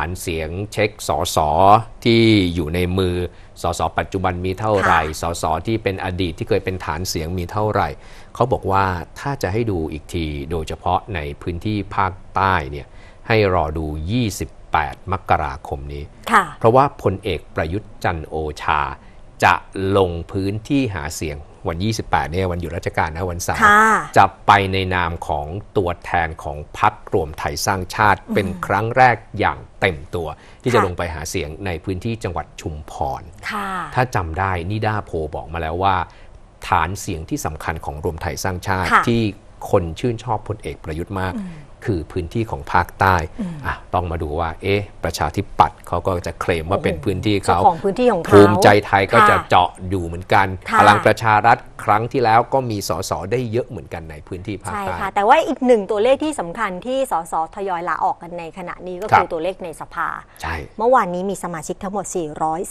ฐานเสียงเช็คสอสอที่อยู่ในมือสอสอปัจจุบันมีเท่าไหร่สอสอที่เป็นอดีตที่เคยเป็นฐานเสียงมีเท่าไหร่เขาบอกว่าถ้าจะให้ดูอีกทีโดยเฉพาะในพื้นที่ภาคใต้เนี่ยให้รอดู 28 มกราคมนี้ เพราะว่าพลเอกประยุทธ์จันโอชาจะลงพื้นที่หาเสียงวัน 28เนี่ยวันหยุดราชการนะวันเสาร์จะไปในนามของตัวแทนของพักรวมไทยสร้างชาติเป็นครั้งแรกอย่างเต็มตัว ที่จะลงไปหาเสียงในพื้นที่จังหวัดชุมพรถ้าจำได้นิด้าโพบอกมาแล้วว่า ฐานเสียงที่สำคัญของรวมไทยสร้างชาติที่คนชื่นชอบพลเอกประยุทธ์มากคือพื้นที่ของภาคใต้ต้องมาดูว่าเอ๊ะประชาธิปัตย์เขาก็จะเคลมว่าเป็นพื้นที่เขาของพื้นที่ของเขาภูมิใจไทยก็จะเจาะอยู่เหมือนกันพลังประชารัฐครั้งที่แล้วก็มีสสได้เยอะเหมือนกันในพื้นที่ภาคใต้ใช่ค่ะแต่ว่าอีกหนึ่งตัวเลขที่สำคัญที่สสทยอยลาออกกันในขณะนี้ก็คือตัวเลขในสภาใช่เมื่อวานนี้มีสมาชิกทั้งหมด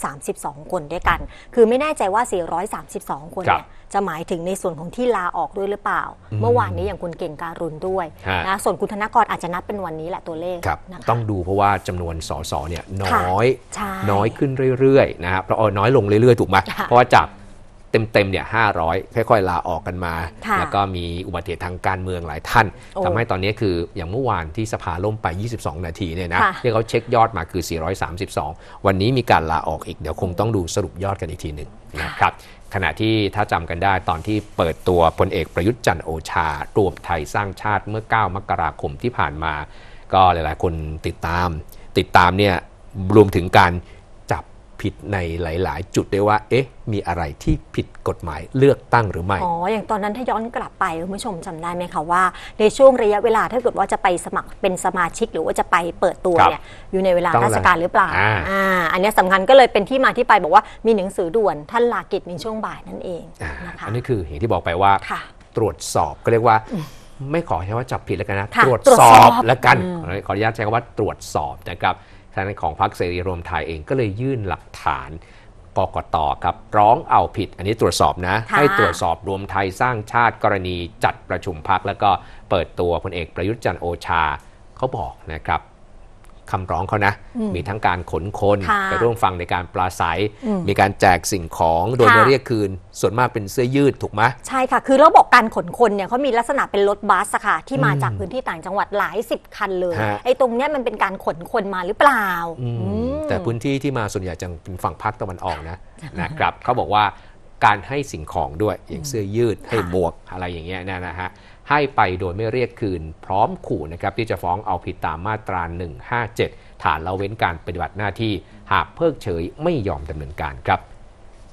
432 คนด้วยกัน คือไม่แน่ใจว่า 432 คนเนี่ยจะหมายถึงในส่วนของที่ลาออกด้วยหรือเปล่า เมื่อวานนี้อย่างคุณเก่งการุณด้วยนะส่วนคุณธนนกรอาจจะนับเป็นวันนี้แหละตัวเลขครับะะต้องดูเพราะว่าจำนวนสสเนี่ยน้อยน้อยขึ้นเรื่อย ๆ นะครับเพราะอน้อยลงเรื่อย ๆถูกไหมเพราะว่าจากเต็มๆ เนี่ยห้าร้อยค่อย ๆ ลาออกกันมา แล้วก็มีอุบัติเหตุทางการเมืองหลายท่าน ทำให้ตอนนี้คืออย่างเมื่อวานที่สภาล่มไป 22 นาทีเนี่ยนะ ที่เขาเช็คยอดมาคือ 432 วันนี้มีการลาออกอีกเดี๋ยวคงต้องดูสรุปยอดกันอีกทีหนึ่งนะครับ ขณะที่ถ้าจำกันได้ตอนที่เปิดตัวพลเอกประยุทธ์จันโอชา รวมไทยสร้างชาติเมื่อ 9 มกราคมที่ผ่านมา ก็หลายๆ คนติดตาม ติดตามเนี่ย รวมถึงการผิดในหลาย ๆ จุดได้ว่า เอ๊ะ มีอะไรที่ผิดกฎหมายเลือกตั้งหรือไม่ อ๋ออย่างตอนนั้นถ้าย้อนกลับไปคุณผู้ชมจำได้ไหมคะว่าในช่วงระยะเวลาถ้าเกิดว่าจะไปสมัครเป็นสมาชิกหรือว่าจะไปเปิดตัวเนี่ยอยู่ในเวลาราชการหรือเปล่า อ่า อันนี้สำคัญก็เลยเป็นที่มาที่ไปบอกว่ามีหนังสือด่วนท่านลากิจในช่วงบ่ายนั่นเองนะคะ อันนี้คือเหตุที่บอกไปว่า ตรวจสอบก็เรียกว่า ไม่ขอใช้ว่าจับผิดแล้วกันนะตรวจสอบแล้วกัน ขออนุญาตใช้คำว่าตรวจสอบนะครับทางด้านของพรรคเสรีรวมไทยเองก็เลยยื่นหลักฐานกกตครับร้องเอาผิด อันนี้ตรวจสอบนะ ให้ตรวจสอบรวมไทยสร้างชาติกรณีจัดประชุมพัก แล้วก็เปิดตัวพลเอกประยุทธ์จันโอชาเขาบอกนะครับคำร้องเขานะมีทั้งการขนคนไปร่วมฟังในการปราศัย มีการแจกสิ่งของโดยไม่เรียกคืนส่วนมากเป็นเสื้อยืดถูกไหมใช่ค่ะ คือเราบอกการขนคนเนี่ยเขามีลักษณะเป็นรถบัสค่ะที่มาจากพื้นที่ต่างจังหวัดหลายสิบคันเลยไอ้ตรงเนี้ยมันเป็นการขนคนมาหรือเปล่าแต่พื้นที่ที่มาส่วนใหญ่จะเป็นฝั่งภาคตะวันออกนะนะครับเขาบอกว่าการให้สิ่งของด้วยอย่างเสื้อยืดให้หมวกอะไรอย่างเงี้ยนะฮะให้ไปโดยไม่เรียกคืน พร้อมขู่นะครับ ที่จะฟ้องเอาผิดตามมาตรา 157 ฐานละเว้นการปฏิบัติหน้าที่ หากเพิกเฉยไม่ยอมดำเนินการครับ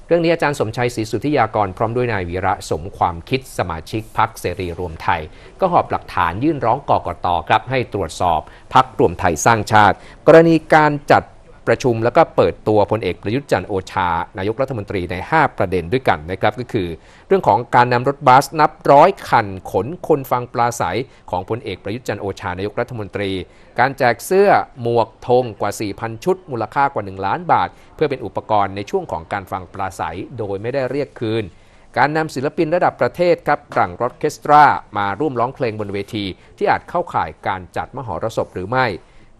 เรื่องนี้อาจารย์สมชัยศรีสุธิยากร พร้อมด้วยนายวีระสมความคิดสมาชิกพักเสรีรวมไทย ก็หอบหลักฐานยื่นร้องกอกตครับ ให้ตรวจสอบพักรวมไทยสร้างชาติ กรณีการจัดประชุมแล้วก็เปิดตัวพลเอกประยุทธ์จันโอชา นายกรัฐมนตรีใน 5 ประเด็นด้วยกันนะครับ ก็คือ เรื่องของการนำรถบัสนับร้อยคันขนคนฟังปลาใสของพลเอกประยุทธ์จันโอชา นายกรัฐมนตรี การแจกเสื้อหมวกธงกว่า 4,000 ชุด มูลค่ากว่า 1 ล้านบาท เพื่อเป็นอุปกรณ์ในช่วงของการฟังปลาใสโดยไม่ได้เรียกคืนการนำศิลปินระดับประเทศครับกลั่งร็อเคสตรา มาร่วมร้องเพลงบนเวทีที่อาจเข้าข่ายการจัดมหรสพหรือไม่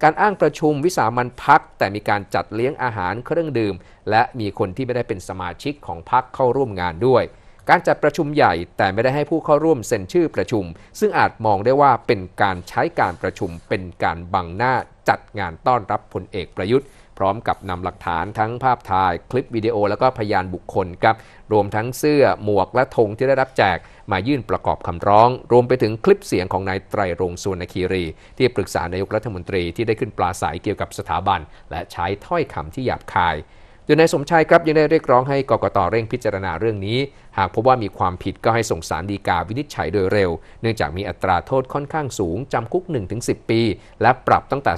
การอ้างประชุมวิสามันพักแต่มีการจัดเลี้ยงอาหารเครื่องดื่ม และมีคนที่ไม่ได้เป็นสมาชิกของพักเข้าร่วมงานด้วย การจัดประชุมใหญ่แต่ไม่ได้ให้ผู้เข้าร่วมเซ็นชื่อประชุม ซึ่งอาจมองได้ว่าเป็นการใช้การประชุมเป็นการบังหน้าจัดงานต้อนรับพลเอกประยุทธ์พร้อมกับนำหลักฐานทั้งภาพถ่าย คลิปวิดีโอแล้วก็พยานบุคคลครับ รวมทั้งเสื้อหมวกและธงที่ได้รับแจก มายื่นประกอบคำร้อง รวมไปถึงคลิปเสียงของนายไตรรงสุวรรณคีรี ที่ปรึกษานายกรัฐมนตรีที่ได้ขึ้นปลาใสเกี่ยวกับสถาบัน และใช้ถ้อยคำที่หยาบคายโดยนายสมชายครับยังได้เรียกร้องให้กกตเร่งพิจารณาเรื่องนี้ หากพบว่ามีความผิดก็ให้ส่งสารดีกาวินิจฉัยโดยเร็ว เนื่องจากมีอัตราโทษค่อนข้างสูง จำคุก 1-10 ปี และปรับตั้งแต่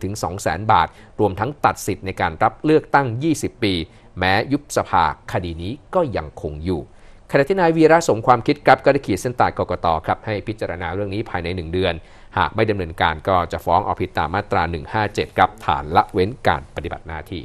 20,000 ถึง200,000 บาท รวมทั้งตัดสิทธิ์ในการรับเลือกตั้ง 20 ปี แม้ยุบสภาคดีนี้ก็ยังคงอยู่ขณะที่นายวีระสมความคิดครับก็ได้ขีเส้นตายกกตครับให้พิจารณาเรื่องนี้ภายใน 1 เดือน หากไม่ดำเนินการก็จะฟ้องเอาผิดตามมาตรา 157ครับฐานละเว้นการปฏิบัติหน้าที่